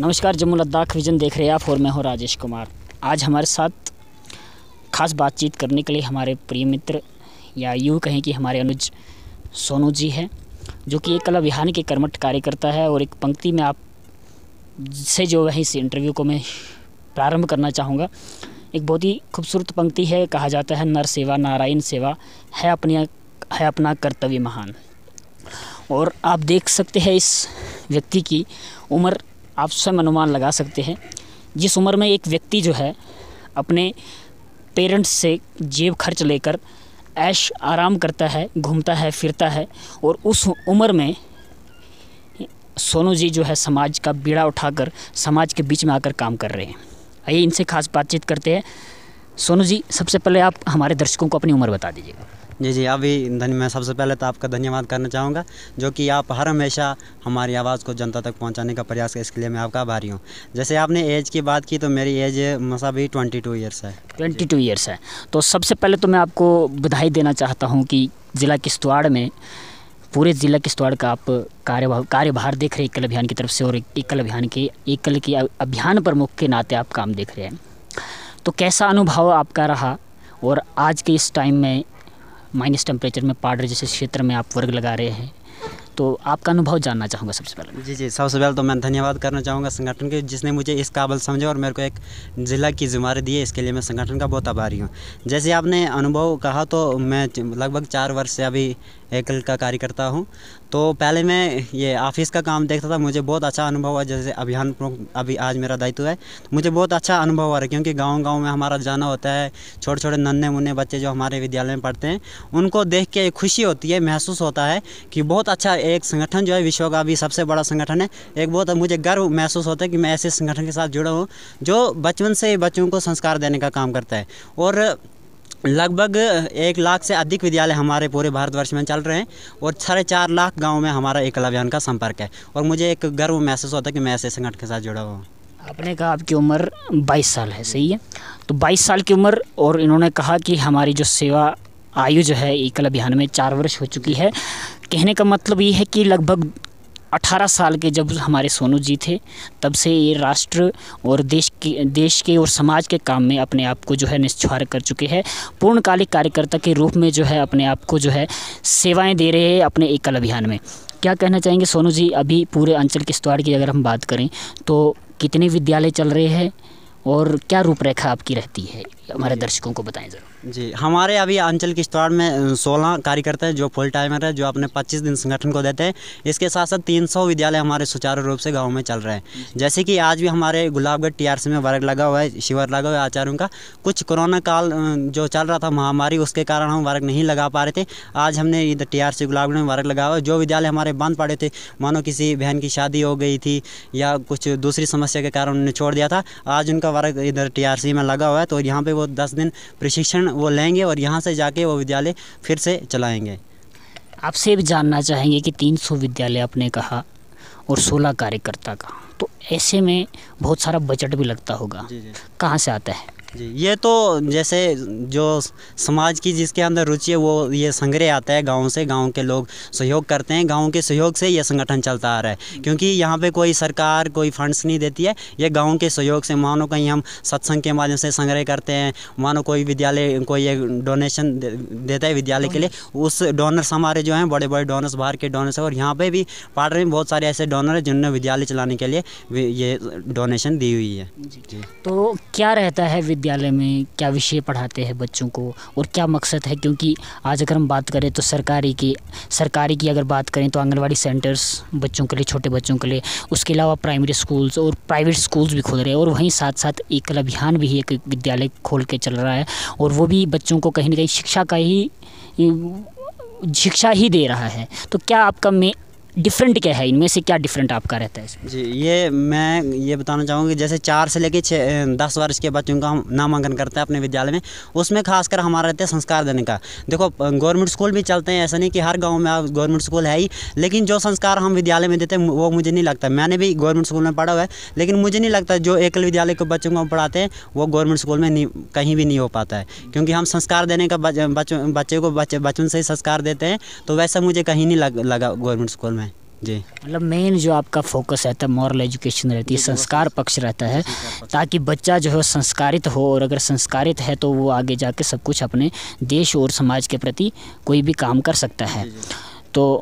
नमस्कार जम्मू लद्दाख विजन देख रहे हैं आप और मैं हूँ राजेश कुमार आज हमारे साथ खास बातचीत करने के लिए हमारे प्रिय मित्र या यूँ कहें कि हमारे अनुज सोनू जी हैं जो कि एक कला विहान के कर्मठ कार्यकर्ता है और एक पंक्ति में आप से जो है इस इंटरव्यू को मैं प्रारंभ करना चाहूँगा एक बहुत ही खूबसूरत पंक्ति है कहा जाता है नर सेवा नारायण सेवा है अपनी है अपना कर्तव्य महान और आप देख सकते हैं इस व्यक्ति की उम्र आप स्वयं अनुमान लगा सकते हैं जिस उम्र में एक व्यक्ति जो है अपने पेरेंट्स से जेब खर्च लेकर ऐश आराम करता है घूमता है फिरता है और उस उम्र में सोनू जी जो है समाज का बीड़ा उठाकर समाज के बीच में आकर काम कर रहे हैं आइए इनसे खास बातचीत करते हैं सोनू जी सबसे पहले आप हमारे दर्शकों को अपनी उम्र बता दीजिएगा जी जी अभी धन मैं सबसे पहले तो आपका धन्यवाद करना चाहूँगा जो कि आप हर हमेशा हमारी आवाज़ को जनता तक पहुँचाने का प्रयास कर इसके लिए मैं आपका आभारी हूँ जैसे आपने एज की बात की तो मेरी एज मसा भी ट्वेंटी टू ईयर्स है ट्वेंटी टू ईयर्स है तो सबसे पहले तो मैं आपको बधाई देना चाहता हूँ कि ज़िला किश्तवाड़ में पूरे ज़िला किश्तवाड़ का आप कार्यभार कार्यभार देख रहे एकल अभियान की तरफ से और एकल अभियान के एकल के अभियान प्रमुख के नाते आप काम देख रहे हैं तो कैसा अनुभव आपका रहा और आज के इस टाइम में माइनस टेम्परेचर में पाउडर जैसे क्षेत्र में आप वर्ग लगा रहे हैं तो आपका अनुभव जानना चाहूँगा सबसे पहले जी जी सबसे पहले तो मैं धन्यवाद करना चाहूँगा संगठन के जिसने मुझे इस काबल समझा और मेरे को एक ज़िला की जिम्मेदारी दी है इसके लिए मैं संगठन का बहुत आभारी हूँ जैसे आपने अनुभव कहा तो मैं लगभग चार वर्ष से अभी एकल का कार्यकर्ता हूँ तो पहले मैं ये ऑफिस का काम देखता था मुझे बहुत अच्छा अनुभव हुआ जैसे अभियान प्रमुख अभी आज मेरा दायित्व है तो मुझे बहुत अच्छा अनुभव हो रहा है क्योंकि गांव गांव में हमारा जाना होता है छोटे छोटे नन्हे मुन्ने बच्चे जो हमारे विद्यालय में पढ़ते हैं उनको देख के खुशी होती है महसूस होता है कि बहुत अच्छा एक संगठन जो है विश्व का भी सबसे बड़ा संगठन है एक बहुत मुझे गर्व महसूस होता है कि मैं ऐसे संगठन के साथ जुड़ा हूँ जो बचपन से बच्चों को संस्कार देने का काम करता है और लगभग एक लाख से अधिक विद्यालय हमारे पूरे भारतवर्ष में चल रहे हैं और साढ़े चार लाख गाँव में हमारा एकल अभियान का संपर्क है और मुझे एक गर्व महसूस होता है कि मैं ऐसे संगठन के साथ जुड़ा हुआ हूँ आपने कहा आपकी उम्र 22 साल है सही है तो 22 साल की उम्र और इन्होंने कहा कि हमारी जो सेवा आयु जो है एकल अभियान में चार वर्ष हो चुकी है कहने का मतलब ये है कि लगभग 18 साल के जब हमारे सोनू जी थे तब से ये राष्ट्र और देश के देश के और समाज के काम में अपने आप को जो है निस्वार कर चुके हैं पूर्णकालिक कार्यकर्ता के रूप में जो है अपने आप को जो है सेवाएं दे रहे हैं अपने एकल अभियान में क्या कहना चाहेंगे सोनू जी अभी पूरे अंचल किश्तवाड़ की अगर हम बात करें तो कितने विद्यालय चल रहे हैं और क्या रूपरेखा आपकी रहती है हमारे दर्शकों को बताएं ज़रूर जी हमारे अभी अंचल किश्तवाड़ में सोलह कार्यकर्ता हैं जो फुल टाइमर है जो अपने पच्चीस दिन संगठन को देते हैं इसके साथ साथ तीन सौ विद्यालय हमारे सुचारू रूप से गाँव में चल रहे हैं जैसे कि आज भी हमारे गुलाबगढ़ टीआरसी में वर्ग लगा हुआ है शिविर लगा हुआ है आचार्यों का कुछ कोरोना काल जो चल रहा था महामारी उसके कारण हम वर्ग नहीं लगा पा रहे थे आज हमने इधर टी आर गुलाबगढ़ में वर्ग लगा हुआ जो विद्यालय हमारे बंद पड़े थे मानो किसी बहन की शादी हो गई थी या कुछ दूसरी समस्या के कारण उन्होंने छोड़ दिया था आज उनका वर्ग इधर टी में लगा हुआ है तो यहाँ पर वो दस दिन प्रशिक्षण वो लेंगे और यहाँ से जाके वो विद्यालय फिर से चलाएंगे आपसे भी जानना चाहेंगे कि 300 विद्यालय आपने कहा और 16 कार्यकर्ता का तो ऐसे में बहुत सारा बजट भी लगता होगा कहाँ से आता है जी ये तो जैसे जो समाज की जिसके अंदर रुचि है वो ये संग्रह आता है गाँव से गाँव के लोग सहयोग करते हैं गाँव के सहयोग से ये संगठन चलता आ रहा है क्योंकि यहाँ पे कोई सरकार कोई फंड्स नहीं देती है ये गाँव के सहयोग से मानो कहीं हम सत्संग के माध्यम से संग्रह करते हैं मानो कोई विद्यालय कोई ये डोनेशन दे, देता है विद्यालय के लिए उस डोनर्स हमारे जो हैं बड़े बड़े डोनर्स बाहर के डोनर्स हैं और यहाँ पर भी पार्टर में बहुत सारे ऐसे डोनर हैं जिन्होंने विद्यालय चलाने के लिए ये डोनेशन दी हुई है तो क्या रहता है विद्यालय में क्या विषय पढ़ाते हैं बच्चों को और क्या मकसद है क्योंकि आज अगर हम बात करें तो सरकारी की सरकारी की अगर बात करें तो आंगनबाड़ी सेंटर्स बच्चों के लिए छोटे बच्चों के लिए उसके अलावा प्राइमरी स्कूल्स और प्राइवेट स्कूल्स भी खोल रहे हैं और वहीं साथ साथ एकल अभियान भी एक विद्यालय खोल के चल रहा है और वो भी बच्चों को कहीं ना कहीं शिक्षा का ही शिक्षा ही दे रहा है तो क्या आपका मे डिफरेंट क्या है इनमें से क्या डिफरेंट आपका रहता है जी ये मैं ये बताना चाहूँगी जैसे चार से लेकर छः दस वर्ष के बच्चों का हम नामांकन करते हैं अपने विद्यालय में उसमें खासकर हमारा रहता है संस्कार देने का देखो गवर्नमेंट स्कूल भी चलते हैं ऐसा नहीं कि हर गाँव में आप गवर्नमेंट स्कूल है ही लेकिन जो संस्कार हम विद्यालय में देते हैं वो मुझे नहीं लगता मैंने भी गवर्नमेंट स्कूल में पढ़ा हुआ है लेकिन मुझे नहीं लगता जो एकल विद्यालय के बच्चों को हम पढ़ाते हैं वो गवर्नमेंट स्कूल में नहीं कहीं भी नहीं हो पाता है क्योंकि हम संस्कार देने का बच्चों बच्चे को बच्चे बचपन से ही संस्कार देते हैं तो वैसा मुझे कहीं नहीं लगा गवर्नमेंट स्कूल में जी मतलब मेन जो आपका फोकस रहता है मॉरल एजुकेशन रहती है संस्कार पक्ष रहता है ताकि बच्चा जो है संस्कारित हो और अगर संस्कारित है तो वो आगे जाके सब कुछ अपने देश और समाज के प्रति कोई भी काम कर सकता है तो